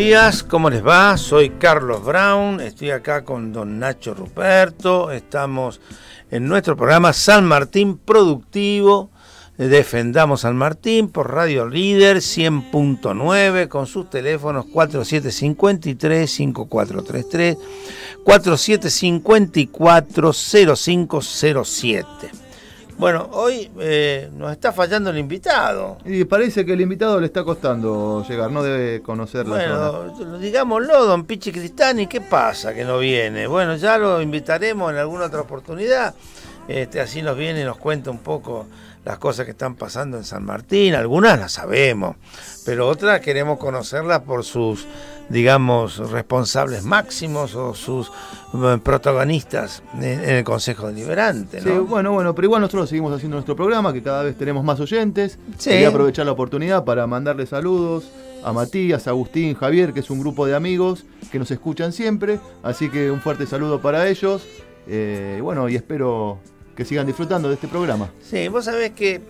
días, ¿cómo les va? Soy Carlos Brown, estoy acá con don Nacho Ruperto, estamos en nuestro programa San Martín Productivo, Defendamos San Martín por Radio Líder 100.9 con sus teléfonos 4753-5433, 4754-0507. Bueno, hoy eh, nos está fallando el invitado. Y parece que el invitado le está costando llegar, no debe conocer la bueno, digámoslo, don Pichi Cristani, ¿qué pasa que no viene? Bueno, ya lo invitaremos en alguna otra oportunidad. Este, así nos viene y nos cuenta un poco las cosas que están pasando en San Martín, algunas las sabemos, pero otras queremos conocerlas por sus, digamos, responsables máximos o sus eh, protagonistas en, el Consejo Deliberante. Sí, bueno, bueno, pero igual nosotros seguimos haciendo nuestro programa, que cada vez tenemos más oyentes. Sí. aprovechar la oportunidad para mandarle saludos a Matías, Agustín, Javier, que es un grupo de amigos que nos escuchan siempre, así que un fuerte saludo para ellos. Eh, bueno, y espero que sigan disfrutando de este programa. Sí, vos sabés que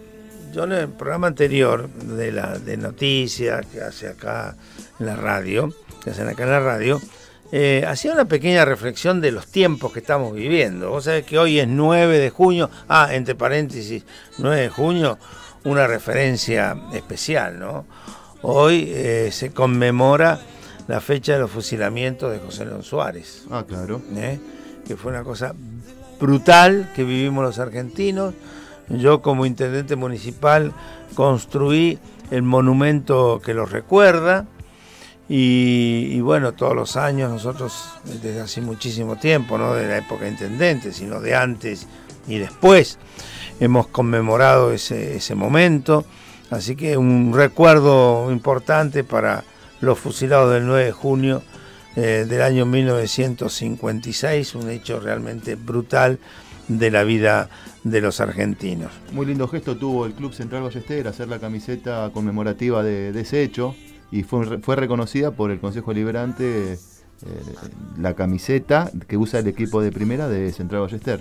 yo en el programa anterior de, la, de noticias que hace acá en la radio, que hacen acá en la radio, eh, hacía una pequeña reflexión de los tiempos que estamos viviendo. Vos sabés que hoy es 9 de junio, ah, entre paréntesis, 9 de junio, una referencia especial, ¿no? Hoy eh, se conmemora la fecha de los fusilamientos de José León Suárez. Ah, claro. ¿Eh? Que fue una cosa brutal que vivimos los argentinos. Yo como intendente municipal construí el monumento que los recuerda y, bueno, todos los años nosotros, desde hace muchísimo tiempo, no de la época de intendente, sino de antes y después, hemos conmemorado ese momento. Así que un recuerdo importante para los fusilados del 9 de junio eh, del año 1956, un hecho realmente brutal de la vida de los argentinos. Muy lindo gesto tuvo el Club Central Ballester hacer la camiseta conmemorativa de, ese hecho y fue, fue reconocida por el Consejo Liberante eh, la camiseta que usa el equipo de primera de Central Ballester.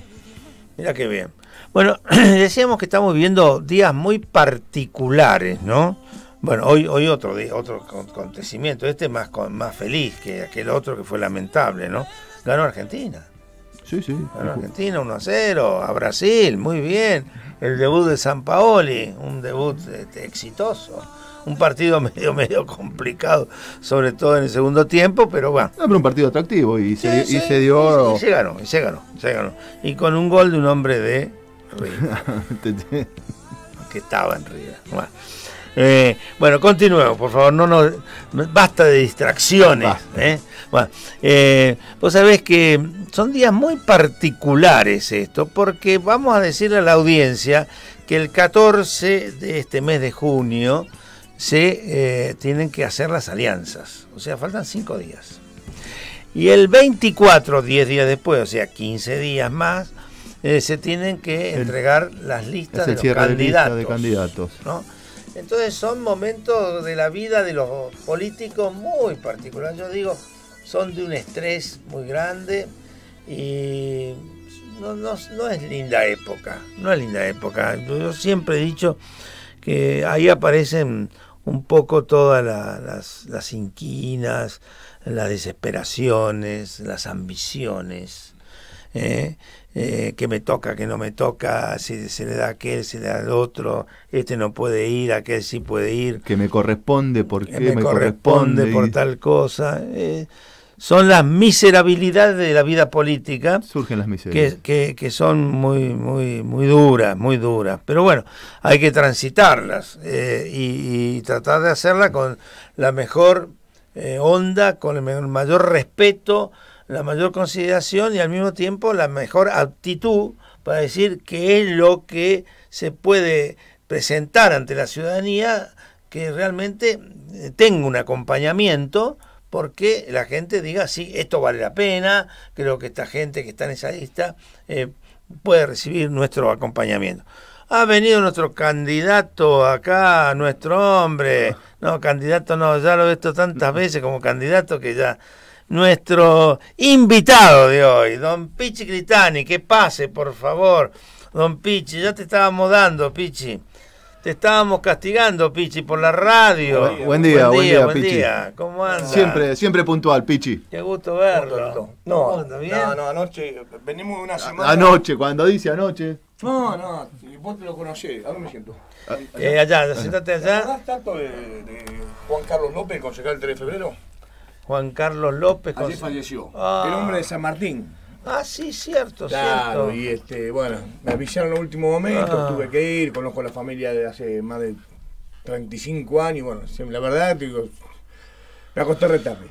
Mira qué bien. Bueno, decíamos que estamos viviendo días muy particulares, ¿no? Bueno, hoy, hoy otro, otro acontecimiento, este más, más feliz que aquel otro que fue lamentable, ¿no? Ganó Argentina. Sí, sí. Ganó Argentina 1 a 0, a Brasil, muy bien. El debut de San Paoli, un debut este, exitoso. Un partido medio, medio complicado, sobre todo en el segundo tiempo, pero bueno. un partido atractivo y se, y se dio. Y, se ganó, y se ganó, se ganó. Y con un gol de un hombre de que estaba en Riga eh, bueno, continuemos, por favor, no nos basta de distracciones. ¿eh? Eh, vos sabés que son días muy particulares esto, porque vamos a decirle a la audiencia que el 14 de este mes de junio se tienen que hacer las alianzas, o sea, faltan cinco días. Y el 24, 10 días después, o sea, 15 días más, se tienen que entregar las listas de los candidatos. candidatos. ¿no? Entonces son momentos de la vida de los políticos muy particulares. Yo digo, son de un estrés muy grande y no, es linda época. No es linda época. Yo siempre he dicho que ahí aparecen un poco todas las, inquinas, las desesperaciones, las ambiciones. ¿eh? Eh, que me toca, que no me toca, si se le da a aquel, se le da al otro, este no puede ir, aquel sí puede ir. Que me corresponde porque eh, me, me, corresponde, por tal cosa. Eh, son las miserabilidades de la vida política. Surgen las miserias. Que, que, son muy, muy, muy duras, muy duras. Pero bueno, hay que transitarlas y, tratar de hacerla con la mejor onda, con el mayor respeto la mayor consideración y al mismo tiempo la mejor aptitud para decir qué es lo que se puede presentar ante la ciudadanía que realmente eh, tenga un acompañamiento porque la gente diga, sí, esto vale la pena, creo que esta gente que está en esa lista eh, puede recibir nuestro acompañamiento. Ha venido nuestro candidato acá, nuestro hombre. Ah. No, candidato no, ya lo he visto tantas veces como candidato que ya nuestro invitado de hoy, don Pichi Critani. Que pase, por favor, don Pichi. Ya te estábamos dando, Pichi. Te estábamos castigando, Pichi, por la radio. Buen día, buen día, buen buen Pichi. ¿Cómo andas? Siempre, siempre puntual, Pichi. Qué gusto verlo. No, no, bien? no, anoche, venimos una semana. Anoche, cuando dice anoche. No, no, vos te lo conocés, ¿a ver me siento? Allá. Eh, allá, siéntate allá. ¿Te tanto de, Juan Carlos López, con llegar el 3 de febrero? Juan Carlos López. Ayer falleció. Ah. El hombre de San Martín. Ah, sí, cierto, claro, Y este, bueno, me avisaron en el último momento, ah. tuve que ir, conozco a la familia de hace más de 35 años, y bueno, la verdad, digo, me acosté retarde.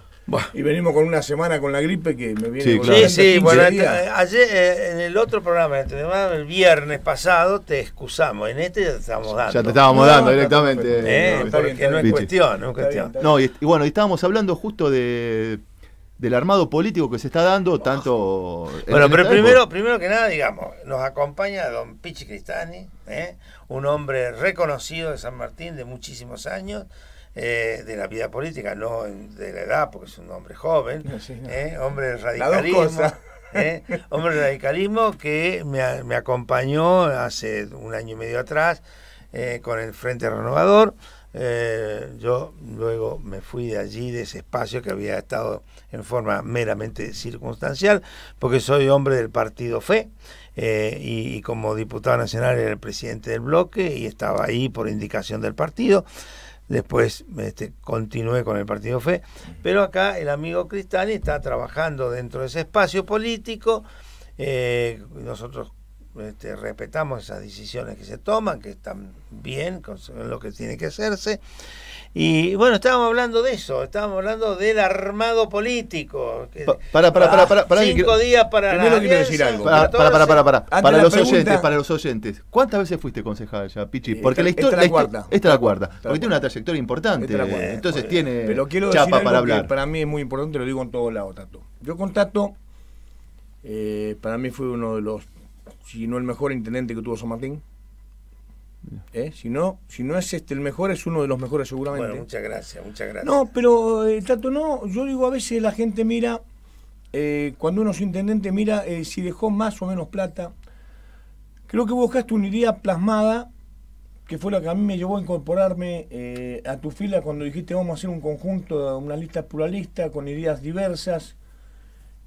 Y venimos con una semana con la gripe que me viene. Sí, sí, sí bueno, ayer eh, en el otro este programa, el viernes pasado, te excusamos. En este ya te estábamos dando. Ya te estábamos dando directamente. no, eh, porque no, es cuestión, no es cuestión, no y, bueno, y estábamos hablando justo de del armado político que se está dando tanto. Bueno, pero primero, primero que nada, digamos, nos acompaña don Pichi Cristani, eh, un hombre reconocido de San Martín de muchísimos años eh, de la vida política, no de la edad, porque es un hombre joven, eh, hombre de radicalismo. Eh, hombre radicalismo que me, acompañó hace un año y medio atrás con el Frente Renovador. yo luego me fui de allí, de ese espacio que había estado en forma meramente circunstancial, porque soy hombre del partido FE y, y, como diputado nacional era el presidente del bloque y estaba ahí por indicación del partido después este, continué con el Partido Fe. Pero acá el amigo Cristani está trabajando dentro de ese espacio político. Eh, nosotros este, respetamos esas decisiones que se toman, que están bien, con lo que tiene que hacerse. Y bueno, estábamos hablando de eso, estábamos hablando del armado político. Para, para, para, para, para para Para, para, para, para, para, para, los oyentes, para los oyentes. ¿Cuántas veces fuiste concejal ya, Pichi? Porque la historia. es la, cuarta. Esta es la cuarta. Porque tiene una trayectoria importante. Entonces tiene chapa para hablar. para mí es muy importante, lo digo en todos lados, Tato. Yo con Tato, eh, para mí fue uno de los, si no el mejor intendente que tuvo San Martín ¿Eh? Si, no, es este el mejor, es uno de los mejores seguramente. muchas gracias, muchas gracias. No, pero eh, tato no, yo digo, a veces la gente mira, eh, cuando uno es intendente, mira si dejó más o menos plata. Creo que buscaste una idea plasmada, que fue la que a mí me llevó a incorporarme a tu fila cuando dijiste vamos a hacer un conjunto, una lista pluralista, con ideas diversas,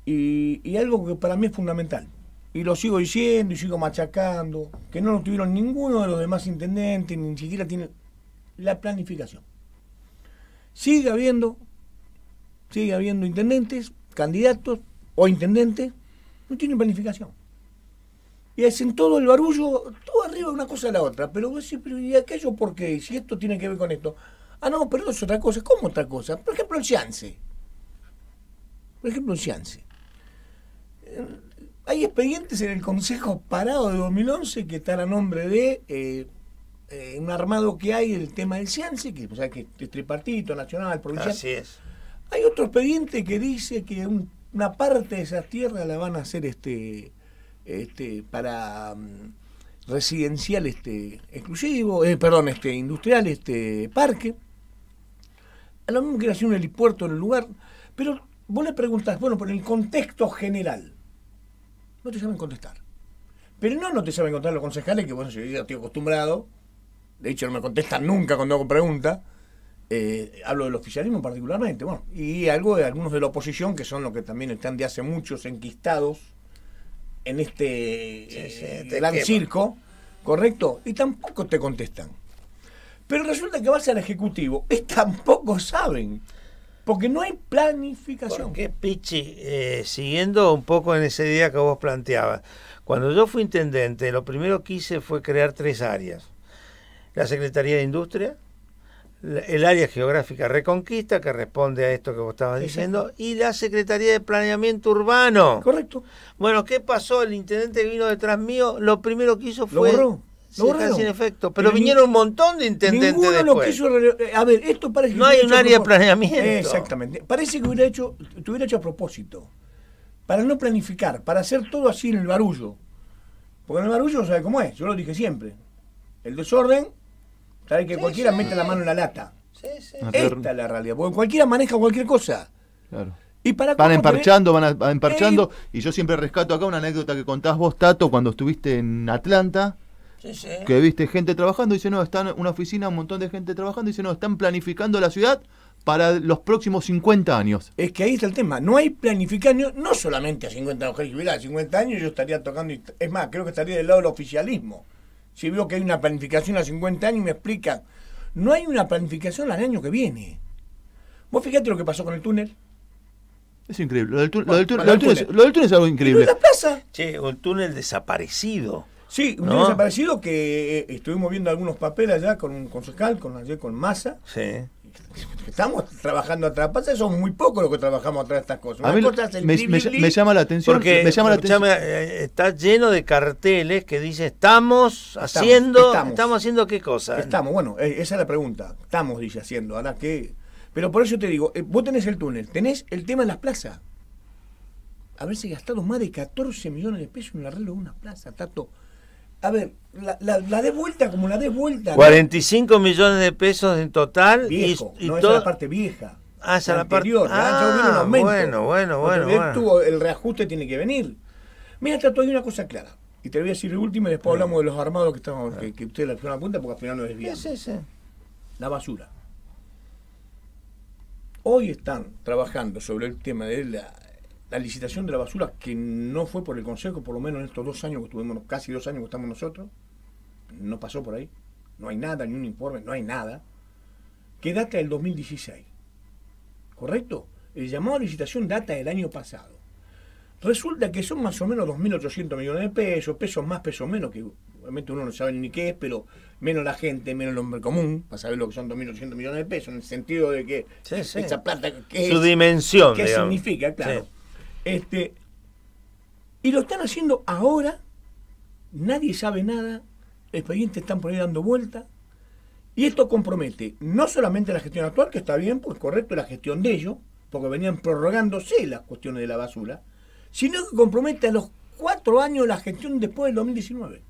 y algo que para mí es fundamental y lo sigo diciendo y sigo machacando, que no lo tuvieron ninguno de los demás intendentes, ni siquiera tiene la planificación. Sigue habiendo, sigue habiendo intendentes, candidatos o intendentes, no tienen planificación. Y hacen todo el barullo, todo arriba una cosa a la otra, pero vos decís, ¿y aquello por qué? Si esto tiene que ver con esto. Ah, no, pero eso es otra cosa. ¿Cómo otra cosa? Por ejemplo, el Ciance. Por ejemplo, el Ciance hay expedientes en el Consejo Parado de 2011 que están a nombre de eh, eh, un armado que hay, el tema del CIANSE, que, o sea, que es tripartito, nacional, provincial. Así es. Hay otro expediente que dice que una parte de esas tierras la van a hacer este, este para mm, residencial este exclusivo, eh, perdón, este industrial, este parque. A lo mismo que hacer un helipuerto en el lugar, pero vos le preguntás, bueno, por el contexto general no te saben contestar. Pero no, no te saben contestar los concejales, que bueno yo estoy acostumbrado. De hecho, no me contestan nunca cuando hago preguntas. Eh, hablo del oficialismo particularmente, bueno, y algo de algunos de la oposición, que son los que también están de hace muchos enquistados en este, eh, este gran circo, ¿correcto? Y tampoco te contestan. Pero resulta que vas al Ejecutivo es tampoco saben. Porque no hay planificación. Porque, Pichi, eh, siguiendo un poco en ese día que vos planteabas, cuando yo fui intendente, lo primero que hice fue crear tres áreas. La Secretaría de Industria, el área geográfica Reconquista, que responde a esto que vos estabas diciendo, y la Secretaría de Planeamiento Urbano. Correcto. Bueno, ¿qué pasó? El intendente vino detrás mío, lo primero que hizo fue sin efecto. Pero, vinieron un montón de intendentes. Ninguno quiso. Eh, a ver, esto parece. no hay un área de planeamiento. Eh, exactamente. Parece que hubiera hecho, hubiera hecho a propósito. Para no planificar, para hacer todo así en el barullo. Porque en el barullo, ¿sabe cómo es? Yo lo dije siempre. El desorden, sabe que cualquiera mete la mano en la lata. Sí, sí. Esta es la realidad. Porque cualquiera maneja cualquier cosa. Claro. van emparchando, van, a, eh, emparchando. Y yo siempre rescato acá una anécdota que contás vos, Tato, cuando estuviste en Atlanta que viste gente trabajando, y dice, no, están una oficina, un montón de gente trabajando, dice, no, están planificando la ciudad para los próximos 50 años. Es que ahí está el tema, no hay planificación, no solamente a 50 años, si 50 años yo estaría tocando, es más, creo que estaría del lado del oficialismo. Si veo que hay una planificación a 50 años y me explica no hay una planificación al año que viene. Vos fíjate lo que pasó con el túnel. Es increíble, lo del, túnel, lo del Es, algo increíble. ¿Y la plaza? el túnel desaparecido. Sí, un ha desaparecido que eh, estuvimos viendo algunos papeles allá con, un concejal, con con Massa. Sí estamos trabajando atrás. Pasa son muy pocos los que trabajamos atrás de estas cosas. A mí me, llama la atención. Porque eh, está lleno de carteles que dice estamos, haciendo. Estamos. haciendo qué cosa? Estamos, bueno, eh, esa es la pregunta. Estamos, dice, haciendo. que Pero por eso te digo, vos tenés el túnel, tenés el tema de las plazas. Haberse gastado más de 14 millones de pesos en el arreglo de una plaza, Tato. A ver, la, la, de vuelta como la de vuelta. 45 millones de pesos en total. Viejo, y, y no toda... es la parte vieja. Ah, esa la, anterior, parte. ¿eh? Ah, bueno, bueno, bueno. el reajuste tiene que venir. Mira, trato hay una cosa clara. Y te voy a decir el último y después hablamos de los armados que estamos, que, que ustedes la pusieron punta porque al final no es bien. sí, sí. La basura. Hoy están trabajando sobre el tema de la la licitación de la basura que no fue por el Consejo, por lo menos en estos dos años que estuvimos, casi dos años que estamos nosotros, no pasó por ahí, no hay nada, ni un informe, no hay nada, que data del 2016. ¿Correcto? El llamado a licitación data del año pasado. Resulta que son más o menos 2.800 millones de pesos, pesos más, pesos menos, que obviamente uno no sabe ni qué es, pero menos la gente, menos el hombre común, para saber lo que son 2.800 millones de pesos, en el sentido de que esa plata, ¿qué Su dimensión. ¿Qué significa? Claro. Este, y lo están haciendo ahora, nadie sabe nada, expedientes están por ahí dando vuelta, y esto compromete no solamente la gestión actual, que está bien, pues correcto, la gestión de ellos, porque venían prorrogándose las cuestiones de la basura, sino que compromete a los cuatro años la gestión después del 2019.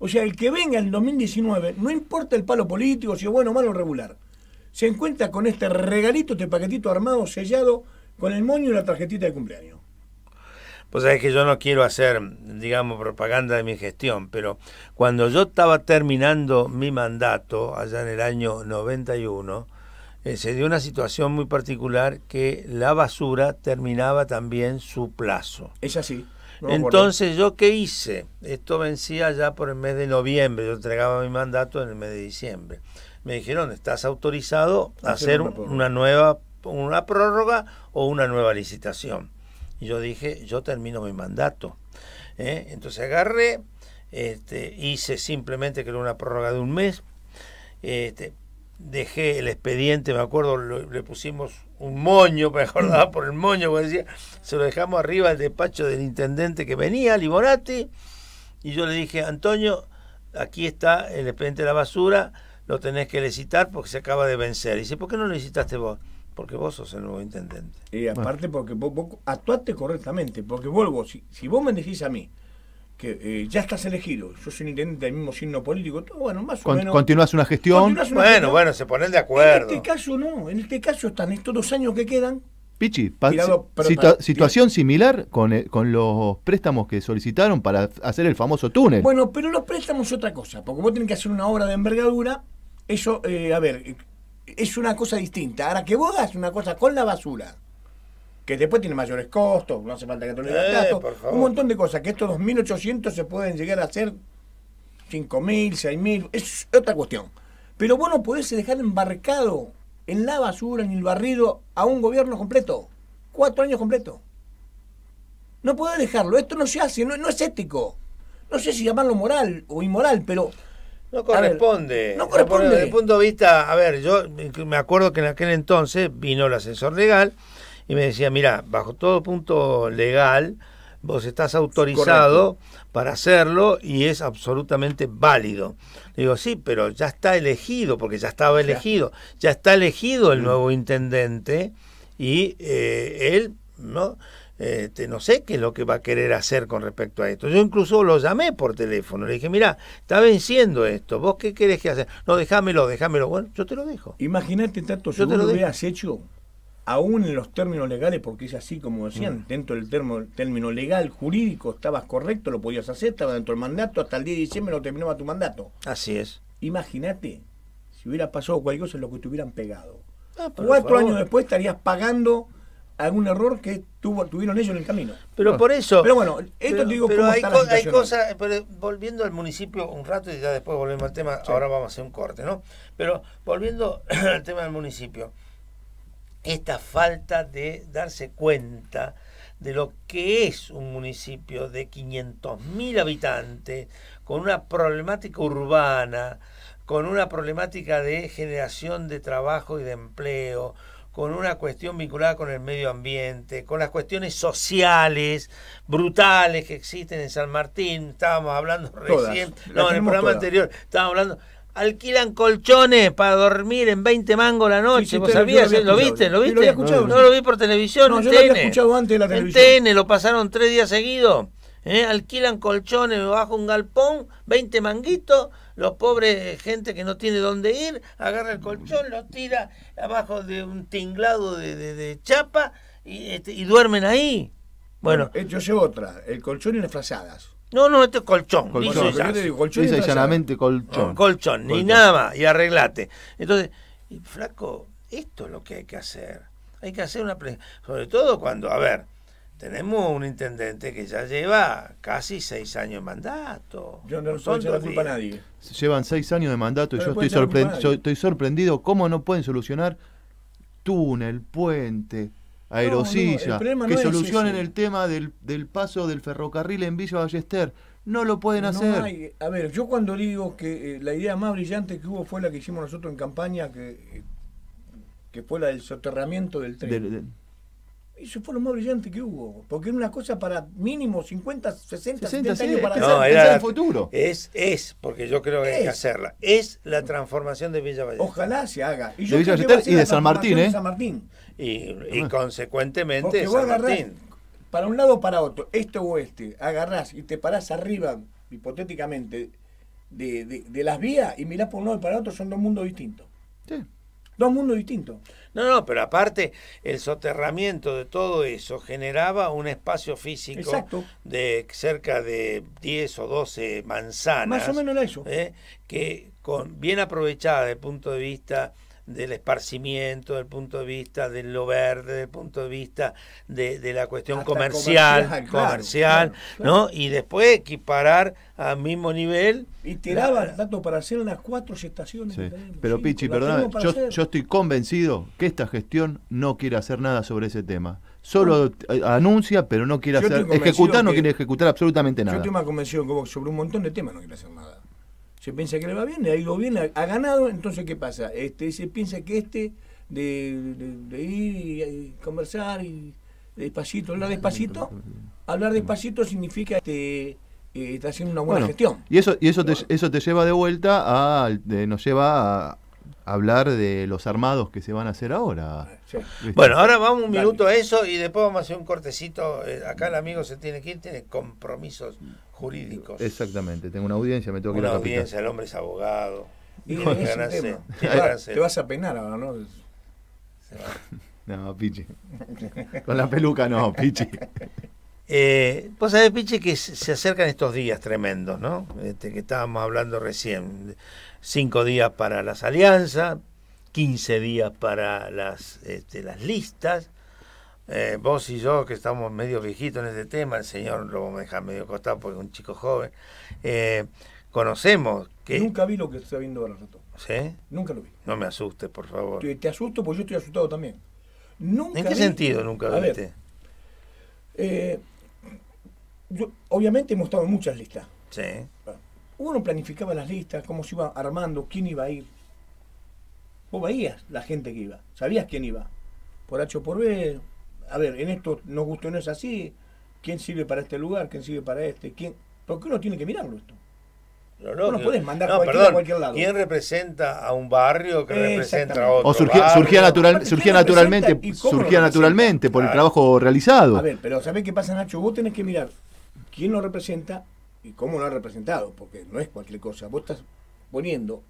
O sea, el que venga en 2019, no importa el palo político, si es bueno, malo o regular, se encuentra con este regalito, este paquetito armado, sellado, con el moño y la tarjetita de cumpleaños. Pues es que yo no quiero hacer, digamos, propaganda de mi gestión, pero cuando yo estaba terminando mi mandato, allá en el año 91, eh, se dio una situación muy particular que la basura terminaba también su plazo. Es así. Entonces, ¿yo qué hice? Esto vencía ya por el mes de noviembre, yo entregaba mi mandato en el mes de diciembre. Me dijeron, estás autorizado a hacer, una nueva una prórroga o una nueva licitación. Y yo dije, yo termino mi mandato. ¿eh? Entonces agarré, este, hice simplemente que era una prórroga de un mes, este, dejé el expediente, me acuerdo, le pusimos un moño, me acordaba por el moño, se lo dejamos arriba al despacho del intendente que venía, Liborati, y yo le dije, Antonio, aquí está el expediente de la basura, lo tenés que licitar porque se acaba de vencer. Y dice, ¿por qué no lo licitaste vos? porque vos sos el nuevo intendente. Y aparte porque vos, actuaste correctamente, porque vuelvo, si, vos me decís a mí que eh, ya estás elegido, yo soy un intendente del mismo signo político, bueno, más o menos... Continúas una gestión. bueno, bueno, se ponen de acuerdo. En este caso no, en este caso están estos dos años que quedan. Pichi, situación similar eh, con, los préstamos que solicitaron para hacer el famoso túnel. Bueno, pero los préstamos es otra cosa, porque vos tenés que hacer una obra de envergadura, eso, eh, a ver, es una cosa distinta. Ahora que vos hagas una cosa con la basura, que después tiene mayores costos, no hace falta que todo eh, el plato un montón de cosas, que estos 2.800 se pueden llegar a hacer 5.000, 6.000, es otra cuestión. Pero vos no podés dejar embarcado en la basura, en el barrido, a un gobierno completo. Cuatro años completo. No podés dejarlo. Esto no se hace, no, no es ético. No sé si llamarlo moral o inmoral, pero no corresponde. no corresponde. Desde el punto de vista, a ver, yo me acuerdo que en aquel entonces vino el asesor legal y me decía, mira, bajo todo punto legal, vos estás autorizado para hacerlo y es absolutamente válido. digo, sí, pero ya está elegido, porque ya estaba elegido, ya está elegido el mm. nuevo intendente y eh, él, ¿no? Este, no sé qué es lo que va a querer hacer con respecto a esto. Yo incluso lo llamé por teléfono, le dije, mira, está venciendo esto, vos qué querés que hacer. No, déjamelo, déjamelo. Bueno, yo te lo dejo. Imagínate tanto yo te lo hubieras hecho, aún en los términos legales, porque es así como decían, mm. dentro del término legal, jurídico, estabas correcto, lo podías hacer, estaba dentro del mandato, hasta el 10 de diciembre no terminaba tu mandato. Así es. Imagínate si hubiera pasado cualquier cosa en lo que te hubieran pegado. Ah, Cuatro años después estarías pagando algún error que tuvieron ellos en el camino. Pero ah. por eso. Pero bueno, esto digo pero hay, hay cosas. Pero volviendo al municipio un rato y ya después volvemos al tema. Ahora vamos a hacer un corte, ¿no? Pero volviendo al tema del municipio. Esta falta de darse cuenta de lo que es un municipio de 500.000 habitantes, con una problemática urbana, con una problemática de generación de trabajo y de empleo, con una cuestión vinculada con el medio ambiente, con las cuestiones sociales brutales que existen en San Martín. Estábamos hablando recién, no, en el programa anterior, estábamos hablando. Alquilan colchones para dormir en 20 mangos la noche. Lo, viste? ¿Lo viste? no, lo vi por televisión. No, yo lo había escuchado antes en la televisión. En lo pasaron tres días seguidos. ¿eh? Alquilan colchones bajo un galpón, 20 manguitos los pobres eh, gente que no tiene dónde ir, agarra el colchón, lo tira abajo de un tinglado de, chapa y, este, y duermen ahí. Bueno, eh, yo llevo otra, el colchón y las frazadas. No, no, este es colchón. Colchón, colchón. colchón. Ah, colchón. ni nada y arreglate. Entonces, y flaco, esto es lo que hay que hacer. Hay que hacer una... Sobre todo cuando, a ver, tenemos un intendente que ya lleva casi seis años de mandato. Yo no, no la culpa a nadie. llevan seis años de mandato y yo estoy, sorprendido estoy sorprendido cómo no pueden solucionar túnel, puente, aerosilla, que solucionen el tema del, del, paso del ferrocarril en Villa Ballester. No lo pueden hacer. a ver, yo cuando digo que eh, la idea más brillante que hubo fue la que hicimos nosotros en campaña, que, eh, que fue la del soterramiento del tren. Eso fue lo más brillante que hubo. Porque era una cosa para mínimo 50, 60, 70 años para hacer. el futuro. Es, es, porque yo creo que hay que hacerla. Es la transformación de Villa Ojalá se haga. Y, de San Martín, ¿eh? Y, consecuentemente San Para un lado o para otro, este o este, agarrás y te parás arriba, hipotéticamente, de, de, de las vías y mirás por un lado y para otro, son dos mundos distintos. Sí. Dos mundos distintos. No, no, pero aparte el soterramiento de todo eso generaba un espacio físico de cerca de 10 o 12 manzanas. Más o menos eso. ¿eh? que con, bien aprovechada desde el punto de vista del esparcimiento, del punto de vista de lo verde, del punto de vista de, la cuestión comercial, comercial, ¿no? Y después equiparar al mismo nivel. Y tiraban datos para hacer unas cuatro estaciones. Pero Pichi, perdón, yo, yo estoy convencido que esta gestión no quiere hacer nada sobre ese tema solo eh, anuncia, pero no quiere hacer, ejecutar, no quiere ejecutar absolutamente nada. Yo estoy más convencido que sobre un montón de temas, no quiere hacer nada piensa que le va bien, le ha ido bien, ha, ganado, entonces ¿qué pasa? Este, se piensa que este de, ir y, conversar y despacito, hablar despacito, hablar despacito significa que este, eh, está haciendo una buena gestión. Y eso, y eso te, eso te lleva de vuelta a, eh, nos lleva a hablar de los armados que se van a hacer ahora. Bueno, ahora vamos un minuto a eso y después vamos a hacer un cortecito. Eh, acá el amigo se tiene que ir, tiene compromisos jurídicos. Exactamente, tengo una audiencia, me tengo que la audiencia, el hombre es abogado. Y te, vas, a penar ahora, ¿no? No, Pichi. Con la peluca no, Pichi. Eh, vos sabés, Pichi, que se acercan estos días tremendos, ¿no? Este, que estábamos hablando recién cinco días para las alianzas, 15 días para las, este, las listas. Eh, vos y yo, que estamos medio viejitos en este tema, el señor lo me deja medio costado porque es un chico joven, eh, conocemos que... Nunca vi lo que está viendo ahora, Rato. ¿Sí? Nunca lo vi. No me asustes, por favor. Te, asusto porque yo estoy asustado también. ¿En qué sentido nunca lo viste? Eh, obviamente hemos estado en muchas listas. Sí. Ah uno planificaba las listas, cómo se iba armando, quién iba a ir. Vos veías la gente que iba, sabías quién iba. Por H o por B, a ver, en esto nos gustó, no es así, quién sirve para este lugar, quién sirve para este, quién. Porque uno tiene que mirarlo esto. No, no, no mandar a cualquier lado. ¿Quién representa a un barrio que representa a otro? O surgía, surgía, natural, surgía naturalmente, surgía naturalmente por el trabajo realizado. A ver, pero ¿sabés qué pasa, Nacho? Vos tenés que mirar quién lo representa y cómo lo ha representado, porque no es cualquier cosa. Vos estás poniendo,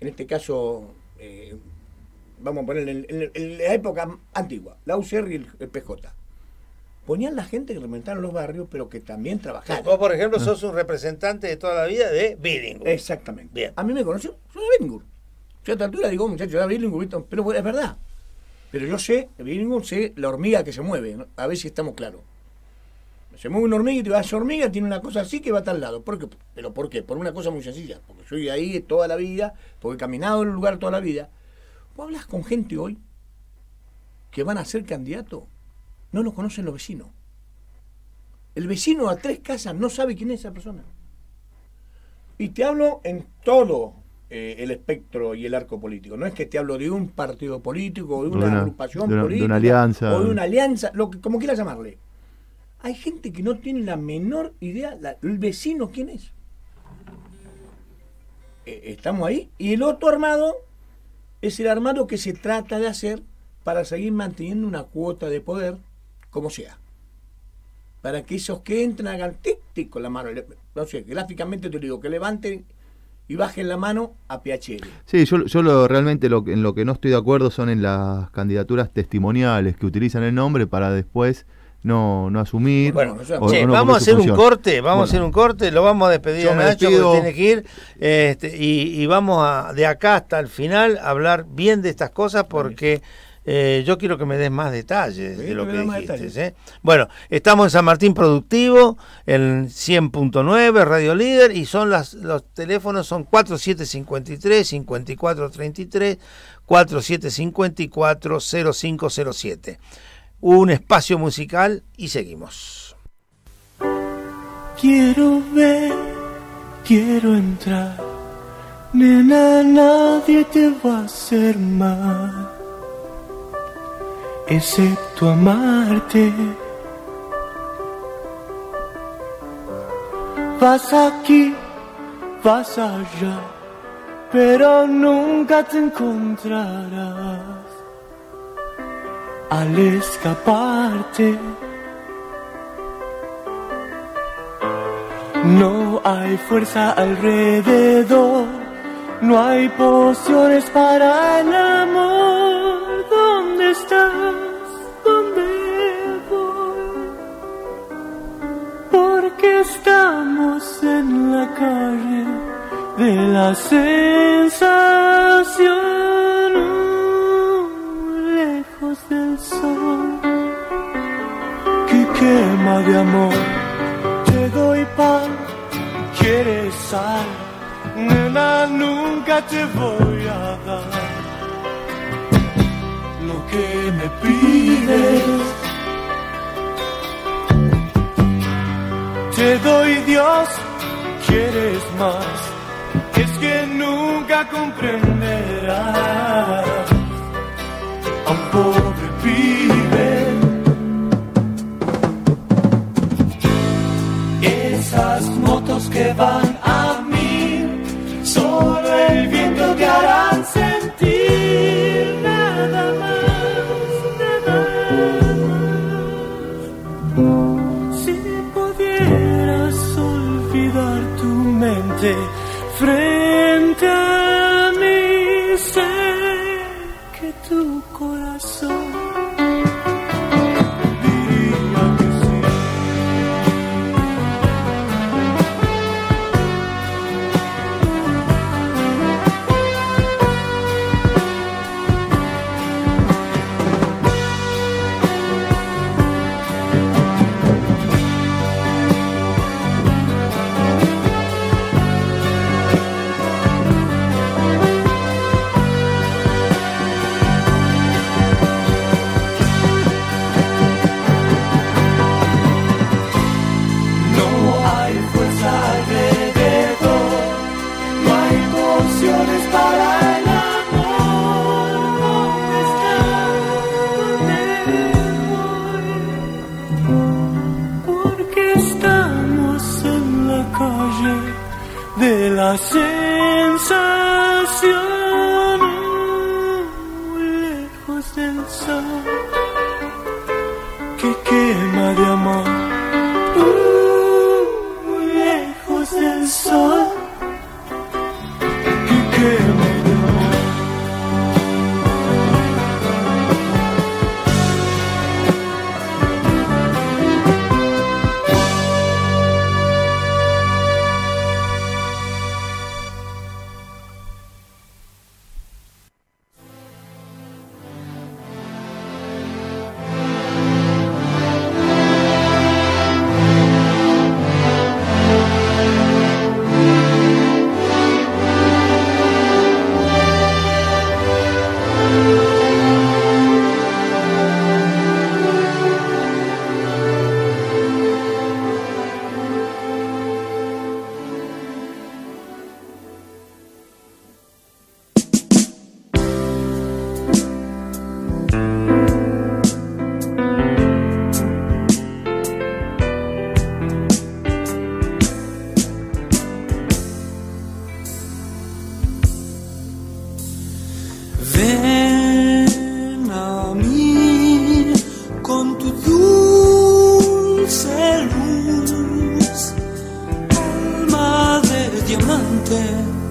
en este caso, eh, vamos a poner en, la época antigua, la UCR y el, PJ. Ponían la gente que representaron los barrios, pero que también trabajaban. Vos, por ejemplo, sos un representante de toda la vida de Billingur. Exactamente. A mí me conoció, soy de Yo a esta altura digo, muchachos, de pero es verdad. Pero yo sé, Billingur sé la hormiga que se mueve, a ver si estamos claros. Se mueve una hormiga y te va, esa hormiga tiene una cosa así que va a tal lado. ¿Pero por qué? Por una cosa muy sencilla. Porque soy ahí toda la vida, porque he caminado en el lugar toda la vida. Vos hablas con gente hoy que van a ser candidato? no lo conocen los vecinos. El vecino a tres casas no sabe quién es esa persona. Y te hablo en todo eh, el espectro y el arco político. No es que te hablo de un partido político, o de una, agrupación política, de una alianza. o de una alianza, lo que, como quieras llamarle. Hay gente que no tiene la menor idea, el vecino quién es. E, estamos ahí. Y el otro armado es el armado que se trata de hacer para seguir manteniendo una cuota de poder, como sea. Para que esos que entran hagan tic, la mano. No sé, gráficamente te digo, que levanten y bajen la mano a Piachero. Sí, yo, realmente en lo que no estoy de acuerdo son en las candidaturas testimoniales que utilizan el nombre para después no, no asumir. Bueno, vamos a hacer un corte, vamos a hacer un corte, lo vamos a despedir este, y, vamos a, de acá hasta el final a hablar bien de estas cosas porque... Eh, yo quiero que me des más detalles de lo que dijiste. Bueno, estamos en San Martín Productivo, en 100.9, Radio Líder, y son las, los teléfonos son 4753, 5433, 4754, 0507 un espacio musical y seguimos. Quiero ver, quiero entrar, nena, nadie te va a hacer mal, excepto amarte. Vas aquí, vas allá, pero nunca te encontrarás al escaparte. No hay fuerza alrededor, no hay pociones para el amor. ¿Dónde estás? ¿Dónde voy? Porque estamos en la calle de la sensación de del sol que quema de amor. Te doy pan, quieres sal, nena, nunca te voy a dar lo que me pides. Te doy Dios, quieres más, es que nunca comprenderás a un pobre pibe. Esas motos que van a mí, solo el bien. diamante.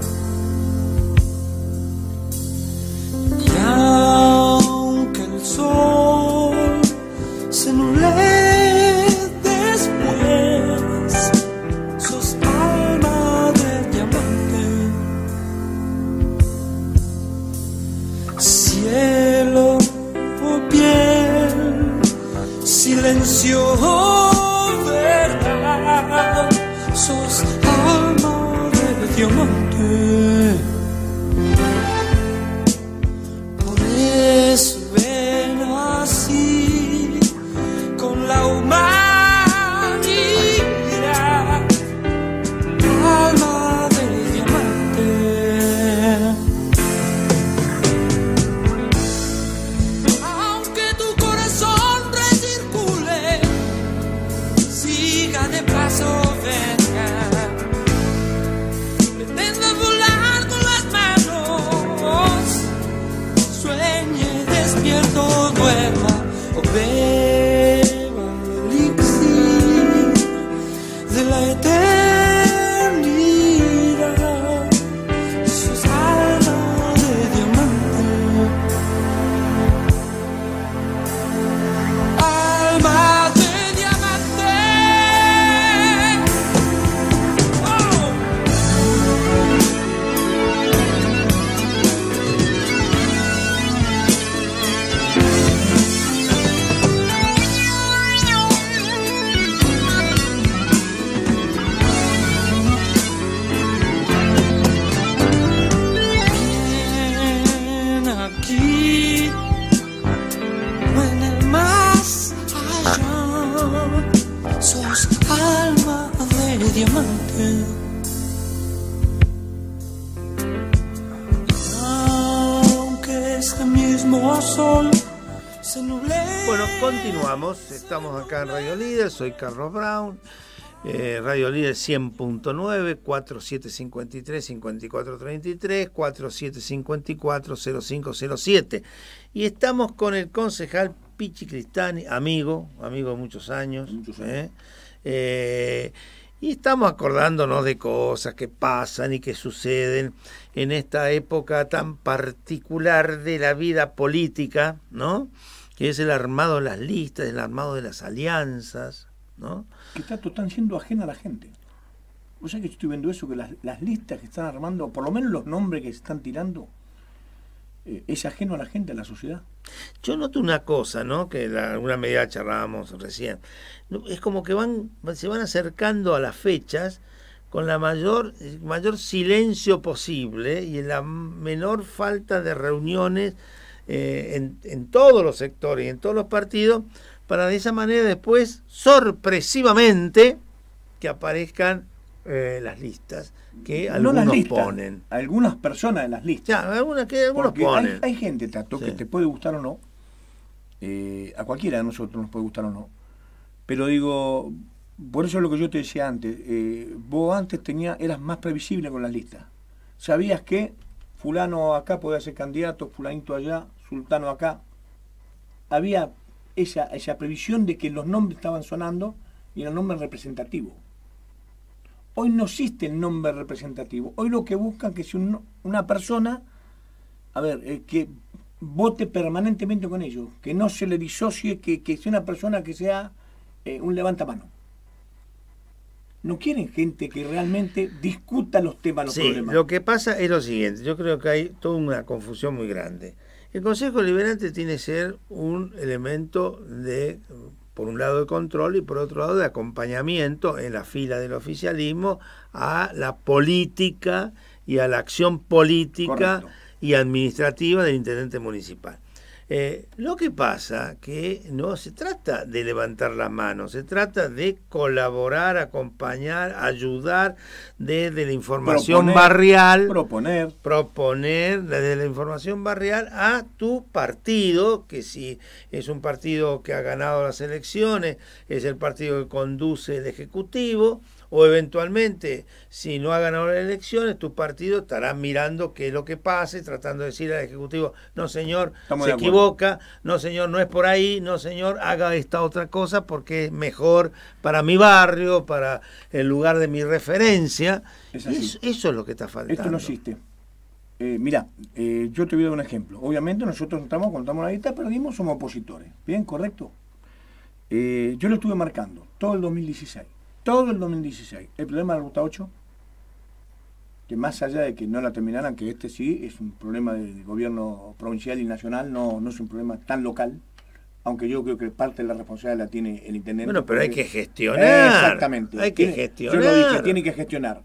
Estamos acá en Radio Líder, soy Carlos Brown. Eh, Radio Líder 100.9, 4753-5433, 4754-0507. Y estamos con el concejal Pichi Cristani, amigo, amigo de muchos años. ¿eh? Eh, y estamos acordándonos de cosas que pasan y que suceden en esta época tan particular de la vida política, ¿no? que es el armado de las listas, el armado de las alianzas, ¿no? Que tanto están siendo ajena a la gente. O sea que estoy viendo eso, que las, listas que están armando, por lo menos los nombres que se están tirando, eh, es ajeno a la gente, a la sociedad. Yo noto una cosa, ¿no? Que en alguna medida charlábamos recién. Es como que van, se van acercando a las fechas con la mayor, el mayor silencio posible y en la menor falta de reuniones eh, en, todos los sectores y en todos los partidos, para de esa manera después, sorpresivamente, que aparezcan eh, las listas que no las ponen. Algunas personas en las listas. Hay, gente, Tato, que te puede gustar o no. Eh, a cualquiera de nosotros nos puede gustar o no. Pero digo, por eso es lo que yo te decía antes. vos antes tenía, eras más previsible con las listas. Sabías que fulano acá podía ser candidato, fulanito allá sultano acá, había esa, esa previsión de que los nombres estaban sonando y el nombre representativo. Hoy no existe el nombre representativo. Hoy lo que buscan que si una persona, a ver, eh, que vote permanentemente con ellos, que no se le disocie, que, que sea una persona que sea eh, un levantamano. No quieren gente que realmente discuta los temas, los sí, problemas. Lo que pasa es lo siguiente, yo creo que hay toda una confusión muy grande. El Consejo Liberante tiene que ser un elemento de, por un lado, de control y por otro lado, de acompañamiento en la fila del oficialismo a la política y a la acción política y administrativa del intendente municipal. Eh, lo que pasa que no se trata de levantar la mano, se trata de colaborar, acompañar, ayudar desde la información barrial. Proponer. Proponer desde la información barrial a tu partido, que si es un partido que ha ganado las elecciones, es el partido que conduce el Ejecutivo o eventualmente, si no ha ganado las elecciones, tu partido estará mirando qué es lo que pase tratando de decir al Ejecutivo, no señor, se equivoca, no señor, no es por ahí, no señor, haga esta otra cosa porque es mejor para mi barrio, para el lugar de mi referencia. eso, es lo que está faltando. Esto no existe. Eh, mira, eh, yo te voy a dar un ejemplo. Obviamente nosotros estamos, cuando estamos la lista, perdimos, somos opositores. Bien, correcto. Eh, yo lo estuve marcando todo el 2016 todo el 2016. El problema de la Ruta 8, que más allá de que no la terminaran, que este sí es un problema del gobierno provincial y nacional, no, no es un problema tan local, aunque yo creo que parte de la responsabilidad la tiene el intendente. Bueno, pero hay que gestionar. Exactamente. Hay que gestionar. Yo lo dije, tiene que gestionar.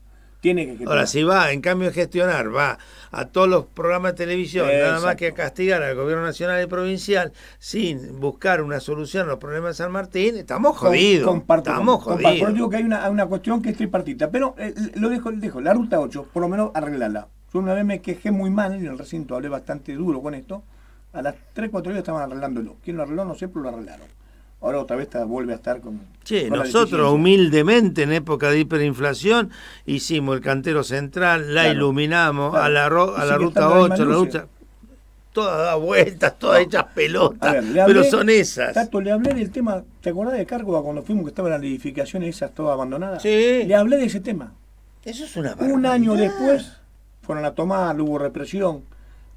Ahora, si va, en cambio, gestionar, va a todos los programas de televisión, nada más que a castigar al gobierno nacional y provincial sin buscar una solución a los problemas de San Martín, estamos jodidos. estamos jodidos. Comparto, digo que hay una, una, cuestión que es tripartita, pero eh, lo dejo, la ruta 8, por lo menos arreglarla. Yo una vez me quejé muy mal en el recinto, hablé bastante duro con esto. A las 3, 4 horas estaban arreglándolo. ¿Quién lo arregló? No sé, pero lo arreglaron ahora otra vez vuelve a estar con... nosotros humildemente en época de hiperinflación hicimos el cantero central, la iluminamos, a la, a la ruta 8, la ruta... Todas da vueltas, todas hechas pelotas, pero son esas. Tato, le hablé del tema, ¿te acordás de Cárcova cuando fuimos que estaban las edificaciones esas todas abandonadas? Sí. Le hablé de ese tema. Eso es una barbaridad. Un año después fueron a tomar, hubo represión.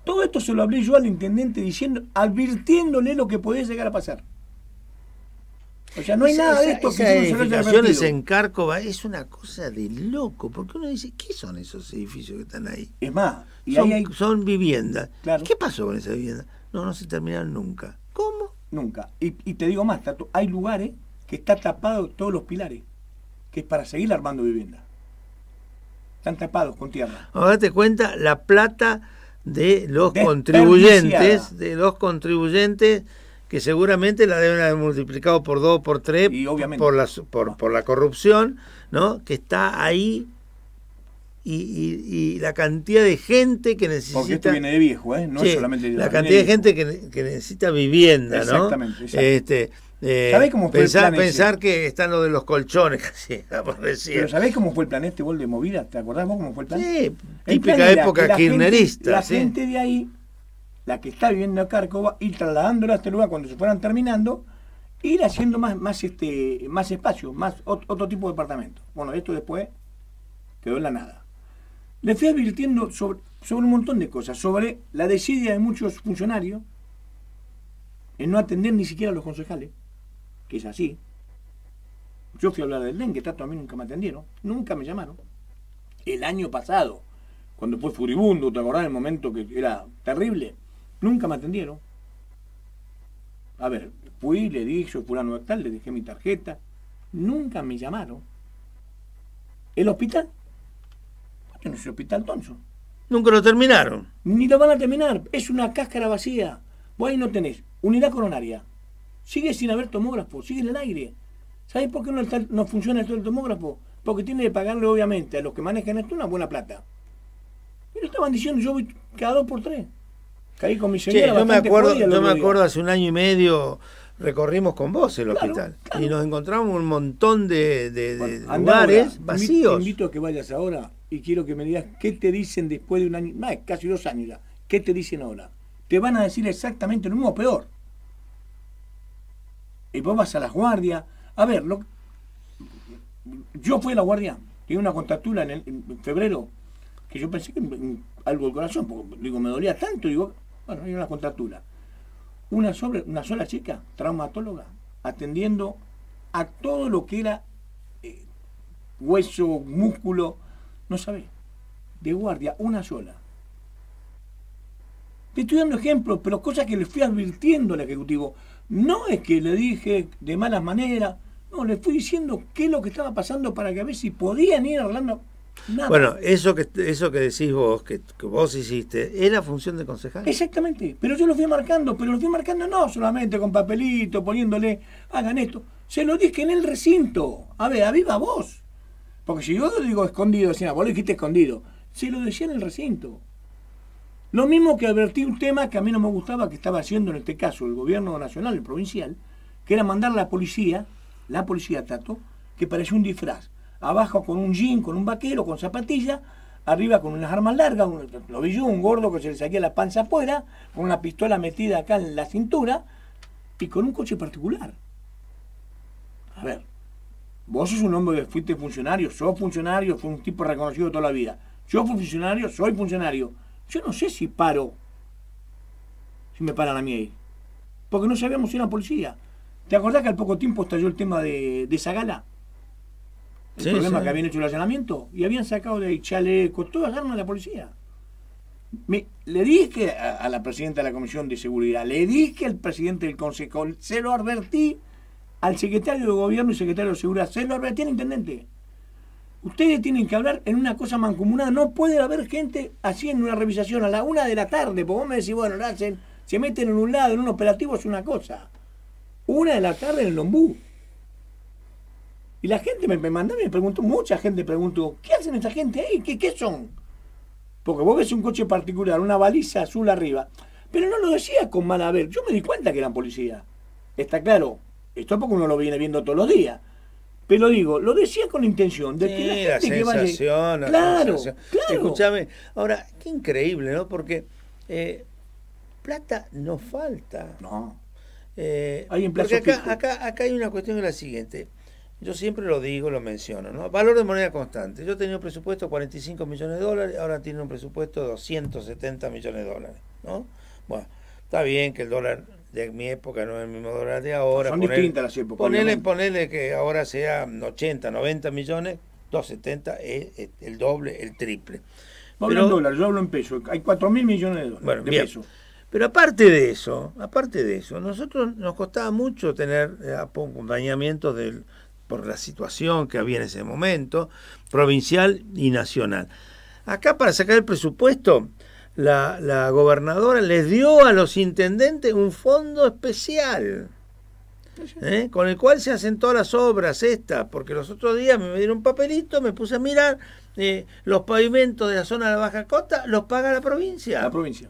Todo esto se lo hablé yo al intendente diciendo, advirtiéndole lo que podía llegar a pasar. O sea, no hay nada de esto que Las edificaciones en Cárcova es una cosa de loco, porque uno dice, ¿qué son esos edificios que están ahí? Es más, son, viviendas. ¿Qué pasó con esa vivienda? No, no se terminaron nunca. ¿Cómo? Nunca. Y, te digo más, hay lugares que está tapados todos los pilares, que es para seguir armando viviendas. Están tapados con tierra. Ahora te cuenta la plata de los contribuyentes, de los contribuyentes que seguramente la deben haber multiplicado por dos, por tres, y por, la, por, la corrupción, ¿no? que está ahí y, la cantidad de gente que necesita. Porque esto viene de viejo, ¿eh? no solamente La cantidad de, gente que, necesita vivienda, ¿no? Exactamente. Este, eh, cómo fue pensar, el plan pensar que están los de los colchones, por decir. Pero cómo fue el planeta este de movida? ¿Te acordás vos cómo fue el Sí, típica época kirnerista kirchnerista. La gente de ahí la que está viviendo a Cárcova, ir trasladándola a este lugar cuando se fueran terminando, ir haciendo más, más, este, más espacio, más otro tipo de departamento. Bueno, esto después quedó en la nada. Le fui advirtiendo sobre, sobre un montón de cosas, sobre la desidia de muchos funcionarios en no atender ni siquiera a los concejales, que es así. Yo fui a hablar del dengue, tanto a mí nunca me atendieron, nunca me llamaron. El año pasado, cuando fue furibundo, ¿te acordás el momento que era terrible? Nunca me atendieron. A ver, fui, le dije, yo fulano le dejé mi tarjeta. Nunca me llamaron. ¿El hospital? Yo no soy hospital tonso. Nunca lo terminaron. Ni lo van a terminar. Es una cáscara vacía. Vos ahí no tenés unidad coronaria. Sigue sin haber tomógrafo, sigue en el aire. ¿Sabés por qué no, funciona esto del tomógrafo? Porque tiene que pagarle, obviamente, a los que manejan esto una buena plata. lo estaban diciendo yo voy cada dos por tres. Caí con yo me acuerdo, yo me acuerdo hace un año y medio recorrimos con vos el hospital y nos encontramos un montón de, de, lugares vacíos. Te invito a que vayas ahora y quiero que me digas qué te dicen después de un año, más casi dos años ya, qué te dicen ahora. Te van a decir exactamente lo mismo peor. Y vos vas a las guardias. A ver, yo fui a la guardia, tenía una contactura en, febrero que yo pensé que algo del corazón, digo, me dolía tanto, digo, bueno, hay una contratura. Una, sobre, una sola chica, traumatóloga, atendiendo a todo lo que era eh, hueso, músculo, no sabe, de guardia, una sola. Te estoy dando ejemplos, pero cosas que le fui advirtiendo al Ejecutivo. No es que le dije de malas maneras, no, le fui diciendo qué es lo que estaba pasando para que a ver si podían ir hablando bueno, eso que, eso que decís vos, que, vos hiciste, era función de concejal. Exactamente, pero yo lo fui marcando, pero lo fui marcando no solamente con papelito, poniéndole, hagan esto. Se lo dije en el recinto. A ver, a viva vos. Porque si yo lo digo escondido, decía, vos lo dijiste escondido. Se lo decía en el recinto. Lo mismo que advertí un tema que a mí no me gustaba que estaba haciendo en este caso el gobierno nacional, el provincial, que era mandar a la policía, la policía Tato, que parecía un disfraz abajo con un jean, con un vaquero, con zapatillas, arriba con unas armas largas, lo vi yo, un gordo que se le saquía la panza afuera, con una pistola metida acá en la cintura y con un coche particular. A ver, vos sos un hombre que fuiste funcionario, sos funcionario, fue un tipo reconocido toda la vida. Yo fui funcionario, soy funcionario. Yo no sé si paro, si me paran a mí ahí. Porque no sabíamos si era policía. ¿Te acordás que al poco tiempo estalló el tema de, esa gala? el problema que habían hecho el allanamiento y habían sacado de chalecos, todas las armas de la policía. le dije a, la presidenta de la Comisión de Seguridad, le dije al presidente del Consejo, se lo advertí al secretario de Gobierno y secretario de Seguridad, se lo advertí al intendente. Ustedes tienen que hablar en una cosa mancomunada, no puede haber gente haciendo una revisación a la una de la tarde, porque vos me decís, bueno, se meten en un lado, en un operativo es una cosa. Una de la tarde en el Lombú. Y la gente me, me mandó me preguntó, mucha gente preguntó, ¿qué hacen esta gente ahí? ¿Qué, son? Porque vos ves un coche particular, una baliza azul arriba. Pero no lo decía con mala ver. Yo me di cuenta que eran policías. Está claro. Esto porque uno lo viene viendo todos los días. Pero digo, lo decía con intención de que la, sensación, claro, claro. Escúchame, ahora, qué increíble, ¿no? Porque eh, plata no falta. No. Eh, hay porque acá, acá, acá hay una cuestión que es la siguiente. Yo siempre lo digo, lo menciono, ¿no? Valor de moneda constante. Yo tenía un presupuesto de 45 millones de dólares, ahora tiene un presupuesto de 270 millones de dólares, ¿no? Bueno, está bien que el dólar de mi época no es el mismo dólar de ahora. Son distintas las épocas. Ponerle, que ahora sea 80, 90 millones, 270 es, el doble, el triple. No hablo en dólares, yo hablo en pesos. Hay 4 mil millones de dólares pesos. Pero aparte de eso, aparte de eso, nosotros nos costaba mucho tener eh, acompañamientos del por la situación que había en ese momento, provincial y nacional. Acá para sacar el presupuesto, la, gobernadora les dio a los intendentes un fondo especial. ¿eh? con el cual se hacen todas las obras estas, porque los otros días me dieron un papelito, me puse a mirar eh, los pavimentos de la zona de la Baja Costa, los paga la provincia. La provincia.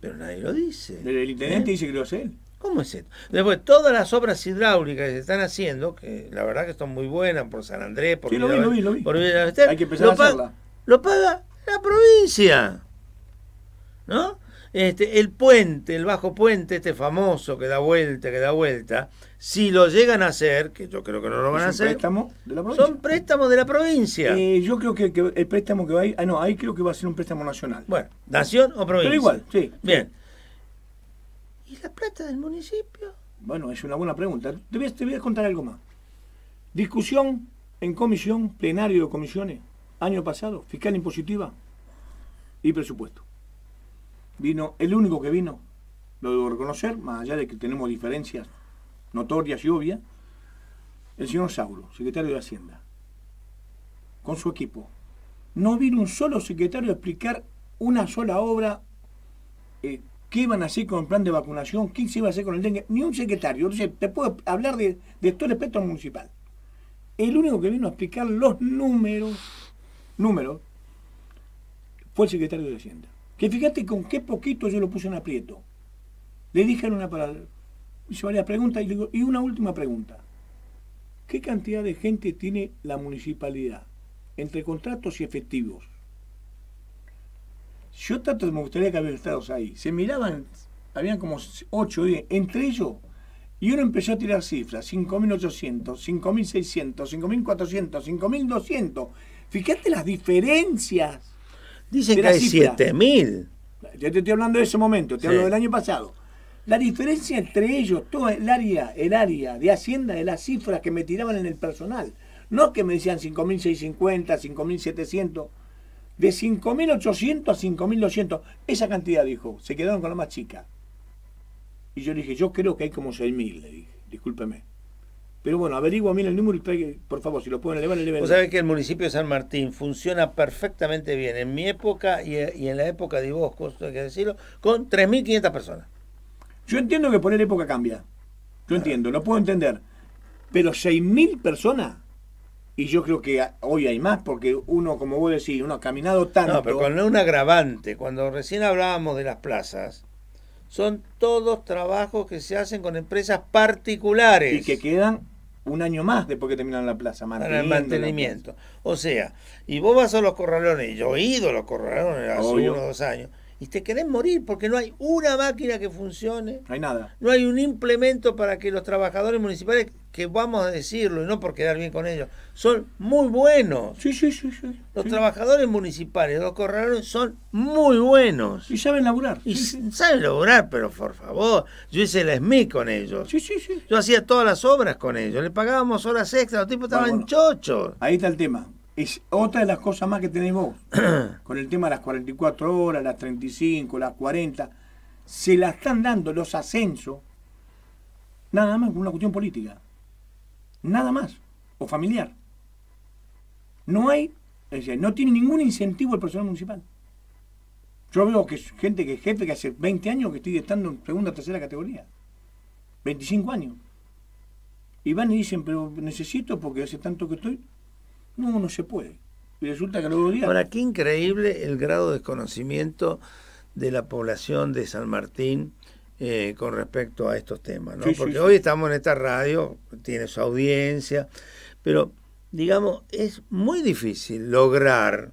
Pero nadie lo dice. El, intendente ¿eh? dice que lo hace él. ¿Cómo es esto? Después, todas las obras hidráulicas que se están haciendo, que la verdad que son muy buenas por San Andrés, por sí, lo vi, lo este, Hay que empezar a hacerla. Lo paga la provincia. ¿No? Este, el puente, el bajo puente, este famoso que da vuelta, que da vuelta, si lo llegan a hacer, que yo creo que no lo van a hacer. Son préstamos de la provincia. Eh, yo creo que, el préstamo que va a ir, ah, no, ahí creo que va a ser un préstamo nacional. Bueno, nación o provincia. Pero igual, sí. Bien. ¿Y la plata del municipio? Bueno, es una buena pregunta. Te voy, a, contar algo más. Discusión en comisión, plenario de comisiones, año pasado, fiscal impositiva y presupuesto. Vino, el único que vino, lo debo reconocer, más allá de que tenemos diferencias notorias y obvias, el señor Sauro, secretario de Hacienda, con su equipo. No vino un solo secretario a explicar una sola obra eh, qué iban a hacer con el plan de vacunación, qué se iba a hacer con el dengue, ni un secretario. Entonces, te puedo hablar de, todo el espectro municipal. El único que vino a explicar los números, números, fue el secretario de Hacienda. Que fíjate con qué poquito yo lo puse en aprieto. Le dije una palabra hice varias preguntas y, digo, y una última pregunta. ¿Qué cantidad de gente tiene la municipalidad entre contratos y efectivos? Yo tanto me gustaría que había estado ahí. Se miraban, habían como 8 10, entre ellos. Y uno empezó a tirar cifras, 5.800, 5.600, 5.400, 5.200. Fíjate las diferencias. dice que hay 7.000. Yo te estoy hablando de ese momento, te hablo del año pasado. La diferencia entre ellos, todo el área, el área de Hacienda, de las cifras que me tiraban en el personal. No es que me decían 5.650, 5.700 de 5.800 a 5.200. Esa cantidad, dijo. Se quedaron con la más chica. Y yo le dije, yo creo que hay como 6.000, le dije. Discúlpeme. Pero bueno, a mí el número y por favor, si lo pueden elevar, eleven. Vos sabés que el municipio de San Martín funciona perfectamente bien en mi época y, en la época de vos, hay que decirlo, con 3.500 personas. Yo entiendo que poner época cambia. Yo entiendo, lo puedo entender. Pero 6.000 personas y yo creo que hoy hay más, porque uno, como vos decís, uno ha caminado tanto. No, pero con un agravante. Cuando recién hablábamos de las plazas, son todos trabajos que se hacen con empresas particulares. Y que quedan un año más después que terminan la plaza. Para el mantenimiento. O sea, y vos vas a los corralones, yo he ido a los corralones hace unos dos años, y te querés morir porque no hay una máquina que funcione. No hay nada. No hay un implemento para que los trabajadores municipales, que vamos a decirlo, y no por quedar bien con ellos, son muy buenos. Sí, sí, sí. sí los trabajadores municipales, los corredores, son muy buenos. Y saben laburar. Y saben laburar, pero por favor. Yo hice la SMI con ellos. Sí, sí, sí. Yo hacía todas las obras con ellos. Le pagábamos horas extra los tipos estaban chochos. Ahí está el tema. Es otra de las cosas más que tenés vos, con el tema de las 44 horas, las 35, las 40, se la están dando los ascensos, nada más por una cuestión política, nada más, o familiar. No hay, no tiene ningún incentivo el personal municipal. Yo veo que gente que que hace 20 años que estoy estando en segunda, tercera categoría. 25 años. Y van y dicen, pero necesito porque hace tanto que estoy. No, no se puede. resulta que no lo Ahora, qué increíble el grado de desconocimiento de la población de San Martín eh, con respecto a estos temas, Porque hoy estamos en esta radio, tiene su audiencia, pero digamos, es muy difícil lograr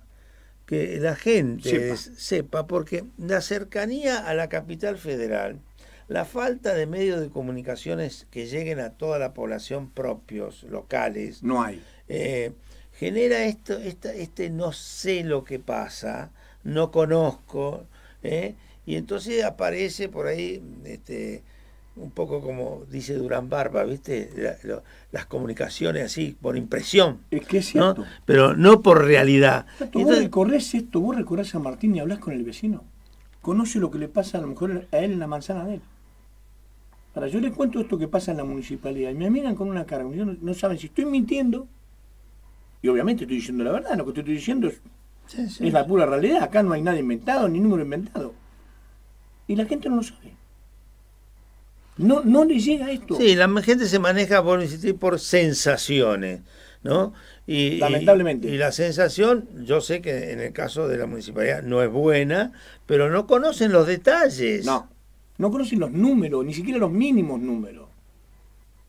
que la gente sepa. sepa. porque la cercanía a la capital federal, la falta de medios de comunicaciones que lleguen a toda la población propios, locales. No hay. Eh, genera esto, esta, este no sé lo que pasa, no conozco, ¿eh? y entonces aparece por ahí este, un poco como dice Durán Barba, ¿viste? las comunicaciones así, por impresión. Es que Pero no por realidad. tú vos recorres esto, vos recorres a Martín y hablas con el vecino. Conoce lo que le pasa a lo mejor a él en la manzana de él. Ahora, yo le cuento esto que pasa en la municipalidad y me miran con una cara. no saben si estoy mintiendo y obviamente estoy diciendo la verdad, lo que estoy diciendo es, la pura realidad. Acá no hay nada inventado, ni número inventado. Y la gente no lo sabe. No, no le llega esto. Sí, la gente se maneja por, por sensaciones, ¿no? Y, Lamentablemente. Y, y, la sensación, yo sé que en el caso de la municipalidad no es buena, pero no conocen los detalles. No, no conocen los números, ni siquiera los mínimos números.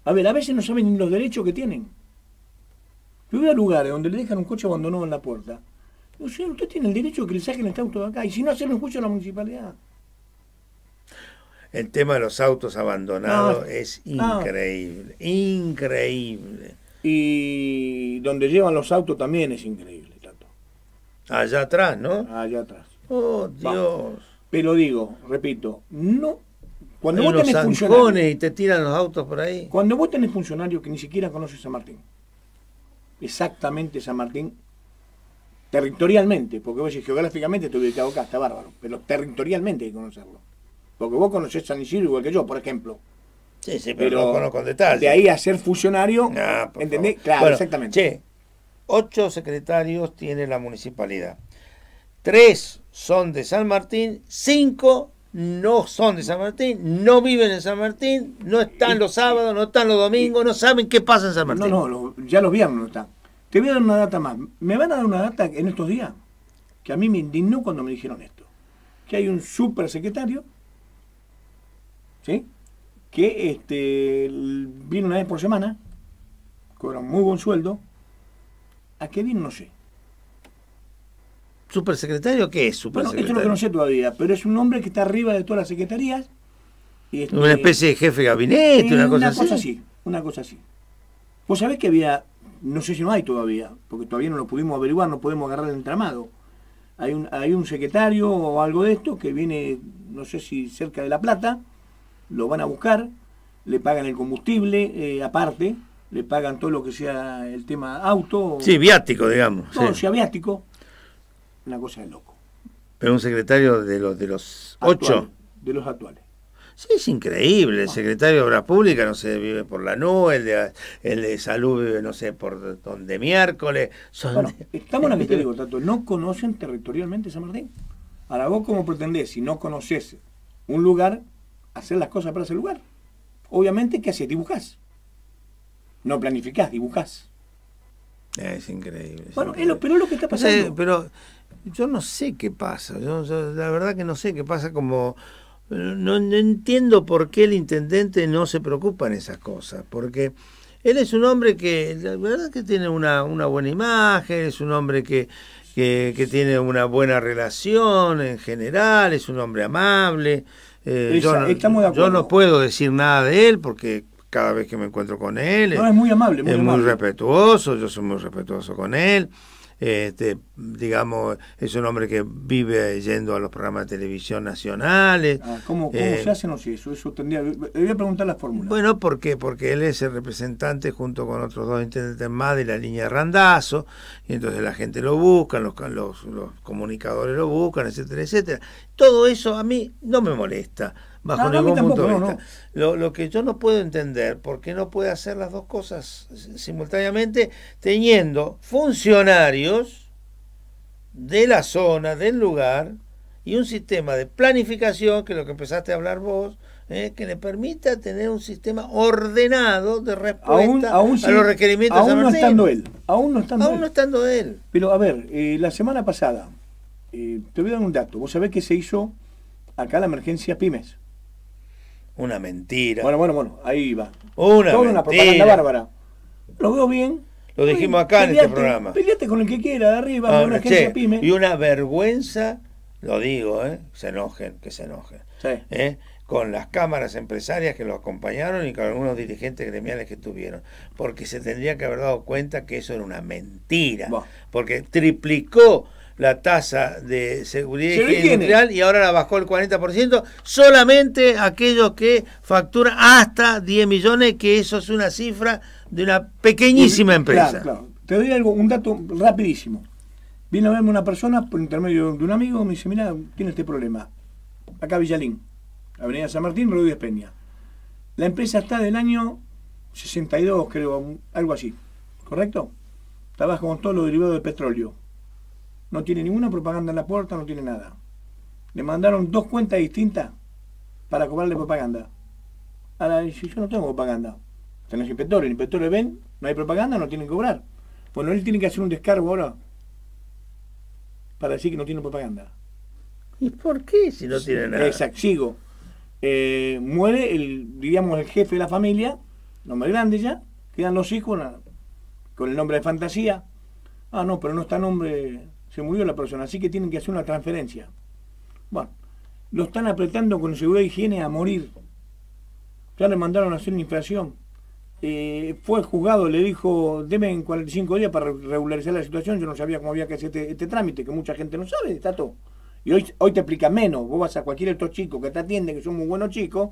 A ver, a veces no saben ni los derechos que tienen. Yo voy lugares donde le dejan un coche abandonado en la puerta. usted tiene el derecho de que le saquen este auto de acá. Y si no, hacerle un juicio a la municipalidad. El tema de los autos abandonados ah, es ah. increíble, increíble. Y donde llevan los autos también es increíble, tanto. Allá atrás, ¿no? Allá atrás. Oh, Dios. Pero digo, repito, no. Cuando vos tenés y te tiran los autos por ahí. Cuando vos tenés funcionarios que ni siquiera conoces a Martín exactamente San Martín territorialmente, porque vos decís geográficamente estoy ubicado acá, está bárbaro, pero territorialmente hay que conocerlo. Porque vos conocés San Isidro igual que yo, por ejemplo. Sí, sí, pero, conozco en detalle. De ahí a ser funcionario, ¿entendés? Claro, exactamente. ocho secretarios tiene la municipalidad. Tres son de San Martín, cinco no son de San Martín, no viven en San Martín, no están los sábados, no están los domingos, no saben qué pasa en San Martín. No, no, ya los viernes no están. Te voy a dar una data más. Me van a dar una data en estos días que a mí me indignó cuando me dijeron esto. Que hay un supersecretario, ¿sí? Que este, viene una vez por semana, cobra un muy buen sueldo. ¿A qué viene? No sé supersecretario, ¿qué es supersecretario? Bueno, esto no lo sé todavía, pero es un hombre que está arriba de todas las secretarías. Este, una especie de jefe de gabinete, una, cosa, así. Una cosa así. Vos sabés que había, no sé si no hay todavía, porque todavía no lo pudimos averiguar, no podemos agarrar el entramado. Hay un, hay un secretario o algo de esto que viene, no sé si cerca de La Plata, lo van a buscar, le pagan el combustible eh, aparte, le pagan todo lo que sea el tema auto. Sí, viático, digamos. Todo sea viático. Una cosa de loco. Pero un secretario de los, de los ocho. De los actuales. Sí, es increíble. El ah. secretario de Obras Públicas, no sé, vive por la nube, el de, el de Salud vive, no sé, por donde miércoles. estamos en la mitad de ¿No conocen territorialmente San Martín? Ahora vos, cómo pretendés, si no conoces un lugar, hacer las cosas para ese lugar? Obviamente, ¿qué haces? Dibujás. No planificás, dibujás. Es increíble. bueno, pero es lo que está pasando. pero yo no sé qué pasa, yo, la verdad que no sé qué pasa como... No, entiendo por qué el intendente no se preocupa en esas cosas, porque él es un hombre que, la verdad que tiene una, una buena imagen, es un hombre que, que, tiene una buena relación en general, es un hombre amable. Eh, yo, no, puedo decir nada de él porque cada vez que me encuentro con él... es, muy amable. muy respetuoso, yo soy muy respetuoso con él este, digamos, es un hombre que vive yendo a los programas de televisión nacionales. Ah, ¿Cómo, eh, se hace? No eso, eso tendría... Le preguntar la fórmula Bueno, ¿por Porque él es el representante junto con otros dos intendentes más de la línea Randazo, y entonces la gente lo busca, los, los, los comunicadores lo buscan, etcétera, etcétera. Todo eso a mí no me molesta lo, que yo no puedo entender, ¿por qué no puede hacer las dos cosas simultáneamente teniendo funcionarios de la zona, del lugar, y un sistema de planificación, que es lo que empezaste a hablar vos, ¿eh? que le permita tener un sistema ordenado de respuesta a los requerimientos aún de no estando él aún no estando, él. pero a ver eh, la semana pasada eh, te voy a dar un dato vos sabés que se hizo acá la emergencia pymes una mentira. Bueno, bueno, bueno, ahí va. Una una propaganda bárbara. Lo veo bien. Lo dijimos acá en este programa. Peleate con el que quiera, de arriba, ah, con una agencia pyme. Y una vergüenza, lo digo, ¿eh? se enojen, que se enojen. Eh, con las cámaras empresarias que lo acompañaron y con algunos dirigentes gremiales que tuvieron. Porque se tendría que haber dado cuenta que eso era una mentira. Porque triplicó la tasa de seguridad general y ahora la bajó el 40%, solamente aquellos que facturan hasta 10 millones, que eso es una cifra de una pequeñísima empresa. Claro, claro. Te doy algo, un dato rapidísimo. vino a verme una persona por intermedio de un amigo, me dice, mira, tiene este problema. Acá Villalín, Avenida San Martín, Rodríguez Peña. La empresa está del año 62, creo, algo así. ¿Correcto? Trabaja con todos los derivado del petróleo. No tiene ninguna propaganda en la puerta, no tiene nada. Le mandaron dos cuentas distintas para cobrarle propaganda. Ahora, si yo no tengo propaganda, los inspectores, los inspectores ven, no hay propaganda, no tienen que cobrar. Bueno, él tiene que hacer un descargo ahora para decir que no tiene propaganda. ¿Y por qué si no tiene nada? Exacto, sigo. Eh, muere el, diríamos, el jefe de la familia, nombre grande ya, quedan los hijos con el nombre de fantasía. Ah, no, pero no está nombre se murió la persona, así que tienen que hacer una transferencia. Bueno, lo están apretando con seguridad de higiene a morir. Ya le mandaron a hacer una inflación. Eh, fue juzgado, le dijo, deme en 45 días para regularizar la situación. Yo no sabía cómo había que hacer este, este trámite, que mucha gente no sabe, está todo. Y hoy, hoy te explica menos. Vos vas a cualquier otro chico que te atiende, que son muy buenos chicos,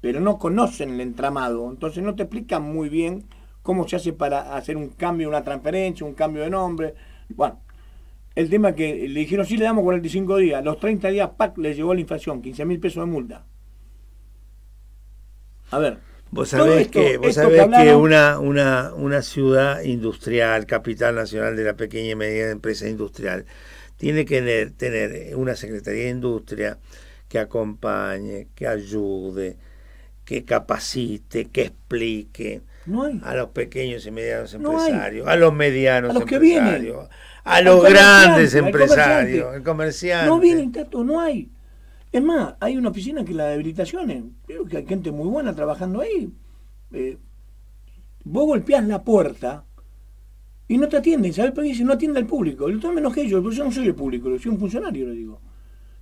pero no conocen el entramado. Entonces no te explican muy bien cómo se hace para hacer un cambio, una transferencia, un cambio de nombre. Bueno, el tema que le dijeron, sí, le damos 45 días. Los 30 días PAC le llevó la inflación, 15 mil pesos de multa. A ver. Vos sabés que, vos que, una, una, una ciudad industrial, capital nacional de la pequeña y mediana empresa industrial, tiene que tener, tener una Secretaría de Industria que acompañe, que ayude, que capacite, que explique a los pequeños y medianos empresarios, a los medianos empresarios, a los grandes empresarios, el comerciante. No vienen, Tato, no hay. Es más, hay una oficina que la de habilitaciones, creo que hay gente muy buena trabajando ahí. Eh, vos golpeas la puerta y no te atienden, ¿sabes por qué? no atiende al público. Yo menos que yo, porque yo no soy el público, soy un funcionario, le digo.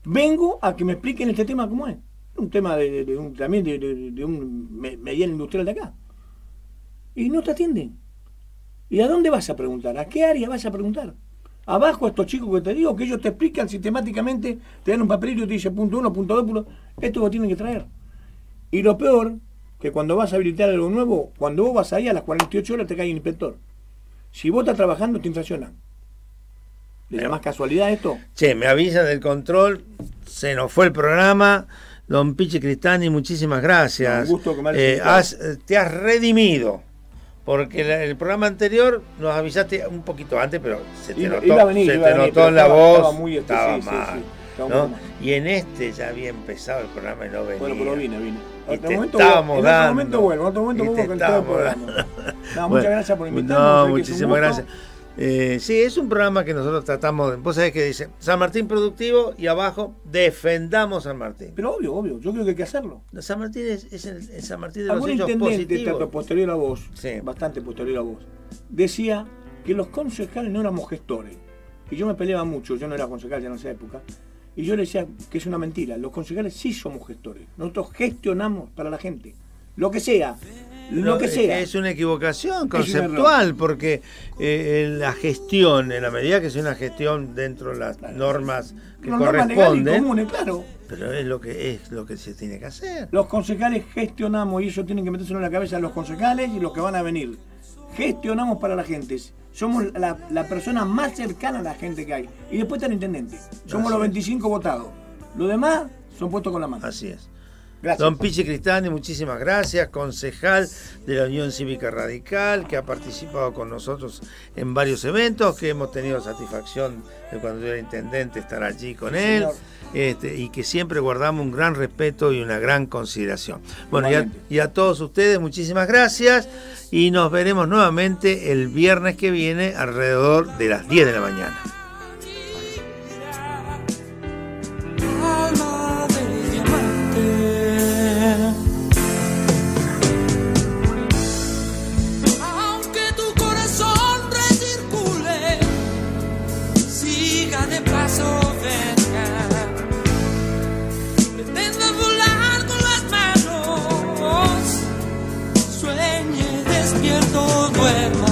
Vengo a que me expliquen este tema como es un tema de, también de, un mediano industrial de acá. Y no te atienden. ¿Y a dónde vas a preguntar? ¿A qué área vas a preguntar? Abajo a estos chicos que te digo, que ellos te explican sistemáticamente, te dan un papelito y te dicen punto uno, punto dos, punto... Esto lo tienen que traer. Y lo peor, que cuando vas a habilitar algo nuevo, cuando vos vas ahí a las 48 horas te cae el inspector. Si vos estás trabajando, te infraccionan. ¿Le más casualidad esto? Che, me avisan del control, se nos fue el programa. Don Pichi Cristani, muchísimas gracias. Un gusto eh, has, eh, te has redimido. Porque el, el, programa anterior nos avisaste un poquito antes, pero se te notó, se te notó en la voz. Estaba mal, Y en este ya había empezado el programa y no venía. Bueno, pero vine, vine. Y estábamos en otro momento vuelvo, en otro momento vuelvo muchas gracias por invitarme. No, muchísimas gracias. Eh, sí, es un programa que nosotros tratamos. Vos sabés que dice San Martín productivo y abajo defendamos San Martín. Pero obvio, obvio, yo creo que hay que hacerlo. San Martín es, el, San Martín de los hechos posterior a vos, sí. bastante posterior a vos, decía que los concejales no éramos gestores. Y yo me peleaba mucho, yo no era concejal ya en esa época. Y yo le decía que es una mentira. Los concejales sí somos gestores. Nosotros gestionamos para la gente. Lo que sea, lo que sea. Es una equivocación conceptual, porque eh, la gestión, en la medida que es una gestión dentro de las normas que corresponden. Comunes, claro. Pero es lo que es lo que se tiene que hacer. Los concejales gestionamos, y ellos tienen que metérselo en la cabeza los concejales y los que van a venir. Gestionamos para la gente somos la, persona más cercana a la gente que hay. Y después está el intendente. Somos los 25 votados. Los demás son puestos con la mano. Así es. Don Pichi Cristani, muchísimas gracias, concejal de la Unión Cívica Radical, que ha participado con nosotros en varios eventos, que hemos tenido satisfacción de cuando yo era intendente estar allí con él, este, y que siempre guardamos un gran respeto y una gran consideración. Bueno, y a, y a todos ustedes, muchísimas gracias, y nos veremos nuevamente el viernes que viene alrededor de las 10 de la mañana. nuevo.